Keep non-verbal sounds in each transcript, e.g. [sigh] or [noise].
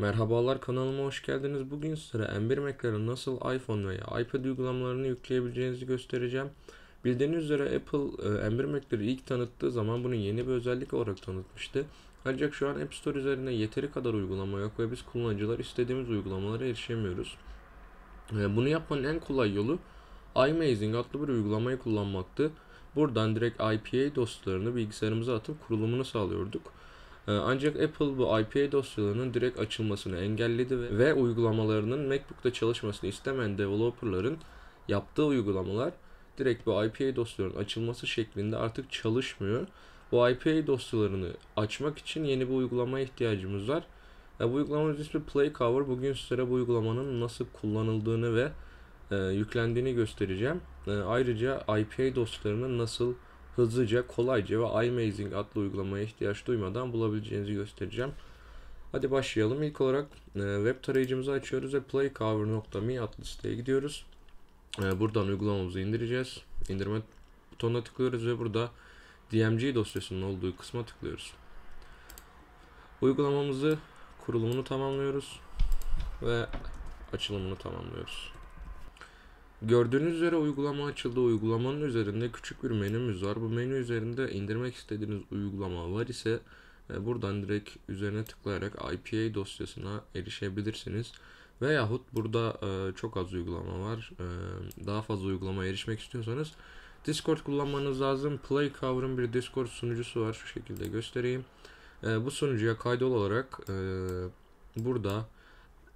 Merhabalar kanalıma hoş geldiniz. Bugün size M1 Mac'lere nasıl iPhone veya iPad uygulamalarını yükleyebileceğinizi göstereceğim. Bildiğiniz üzere Apple e, M1 Mac'leri ilk tanıttığı zaman bunu yeni bir özellik olarak tanıtmıştı. Ancak şu an App Store üzerinde yeteri kadar uygulama yok ve biz kullanıcılar istediğimiz uygulamalara erişemiyoruz. E, bunu yapmanın en kolay yolu iMazing adlı bir uygulamayı kullanmaktı. Buradan direkt IPA dosyalarını bilgisayarımıza atıp kurulumunu sağlıyorduk. Ee, ancak Apple bu IPA dosyalarının direkt açılmasını engelledi ve, ve uygulamalarının MacBook'ta çalışmasını istemeyen developerların yaptığı uygulamalar direkt bu IPA dosyalarının açılması şeklinde artık çalışmıyor. Bu IPA dosyalarını açmak için yeni bir uygulamaya ihtiyacımız var. Bu uygulamamız ismi Play Cover. Bugün sizlere bu uygulamanın nasıl kullanıldığını ve e, yüklendiğini göstereceğim. E, ayrıca IPA dosyalarını nasıl hızlıca, kolayca ve iMazing adlı uygulamaya ihtiyaç duymadan bulabileceğinizi göstereceğim. Hadi başlayalım. İlk olarak e, web tarayıcımızı açıyoruz ve playcover.me adlı siteye gidiyoruz. E, buradan uygulamamızı indireceğiz. İndirme butonuna tıklıyoruz ve burada DMG dosyasının olduğu kısma tıklıyoruz. Uygulamamızı kurulumunu tamamlıyoruz ve açılımını tamamlıyoruz. Gördüğünüz üzere uygulama açıldı. Uygulamanın üzerinde küçük bir menümüz var. Bu menü üzerinde indirmek istediğiniz uygulama var ise e, buradan direkt üzerine tıklayarak IPA dosyasına erişebilirsiniz. Veyahut burada e, çok az uygulama var. E, daha fazla uygulama erişmek istiyorsanız Discord kullanmanız lazım. Play Cover'ın bir Discord sunucusu var. Şu şekilde göstereyim. Bu sunucuya kaydol olarak burada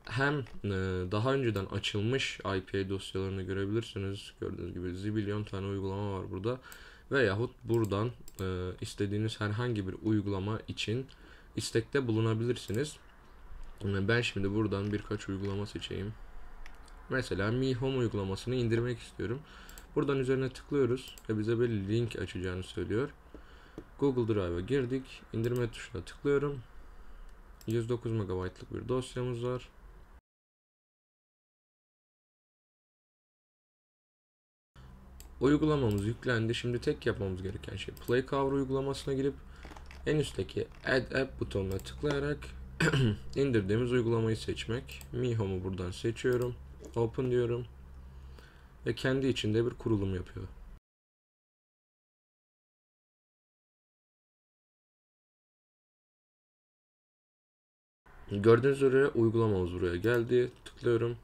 hem e, daha önceden açılmış IPA dosyalarını görebilirsiniz. Gördüğünüz gibi zibilyon tane uygulama var burada. Veyahut buradan e, istediğiniz herhangi bir uygulama için istekte bulunabilirsiniz. E, ben şimdi buradan birkaç uygulama seçeyim. Mesela Mi Home uygulamasını indirmek istiyorum. Buradan üzerine tıklıyoruz ve bize bir link açacağını söylüyor. Google Drive'a girdik. İndirme tuşuna tıklıyorum. 109 MB'lık bir dosyamız var. Uygulamamız yüklendi. Şimdi tek yapmamız gereken şey Play Cover uygulamasına girip en üstteki Add App butonuna tıklayarak [clears throat] indirdiğimiz uygulamayı seçmek. Mi Home'u buradan seçiyorum. Open diyorum. Ve kendi içinde bir kurulum yapıyor. Gördüğünüz üzere uygulamamız buraya geldi. Tıklıyorum.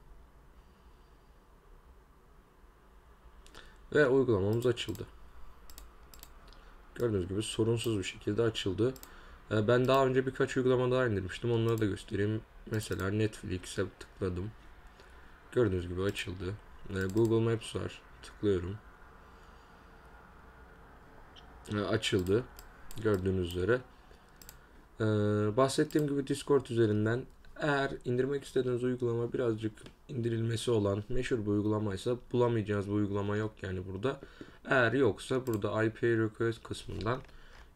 Ve uygulamamız açıldı. Gördüğünüz gibi sorunsuz bir şekilde açıldı. Ee, ben daha önce birkaç uygulama daha indirmiştim. Onları da göstereyim. Mesela Netflix'e tıkladım. Gördüğünüz gibi açıldı. Ee, Google Maps var. Tıklıyorum. Ee, açıldı. Gördüğünüz üzere. Bahsettiğim gibi Discord üzerinden eğer indirmek istediğiniz uygulama birazcık indirilmesi olan meşhur bir uygulamaysa bulamayacağınız bir uygulama yok yani burada. Eğer yoksa burada IP request kısmından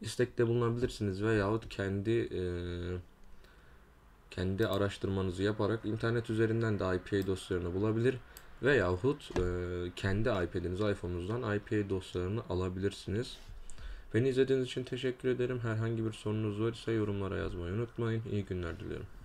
istekte bulunabilirsiniz veyahut kendi e, kendi araştırmanızı yaparak internet üzerinden de IP dosyalarını bulabilir veyahut e, kendi iPad'iniz iPhone'unuzdan IP dosyalarını alabilirsiniz. Beni izlediğiniz için teşekkür ederim. Herhangi bir sorunuz varsa yorumlara yazmayı unutmayın. İyi günler dilerim.